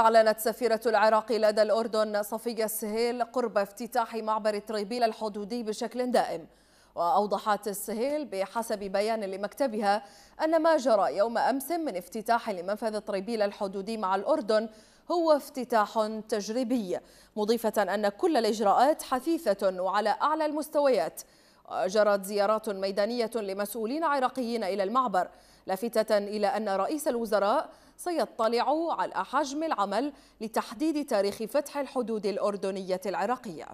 أعلنت سفيرة العراق لدى الأردن صفية السهيل قرب افتتاح معبر طريبيل الحدودي بشكل دائم وأوضحت السهيل بحسب بيان لمكتبها أن ما جرى يوم أمس من افتتاح لمنفذ طريبيل الحدودي مع الأردن هو افتتاح تجريبي مضيفة أن كل الإجراءات حثيثة وعلى أعلى المستويات جرت زيارات ميدانية لمسؤولين عراقيين إلى المعبر لافتة إلى أن رئيس الوزراء سيطلع على حجم العمل لتحديد تاريخ فتح الحدود الأردنية العراقية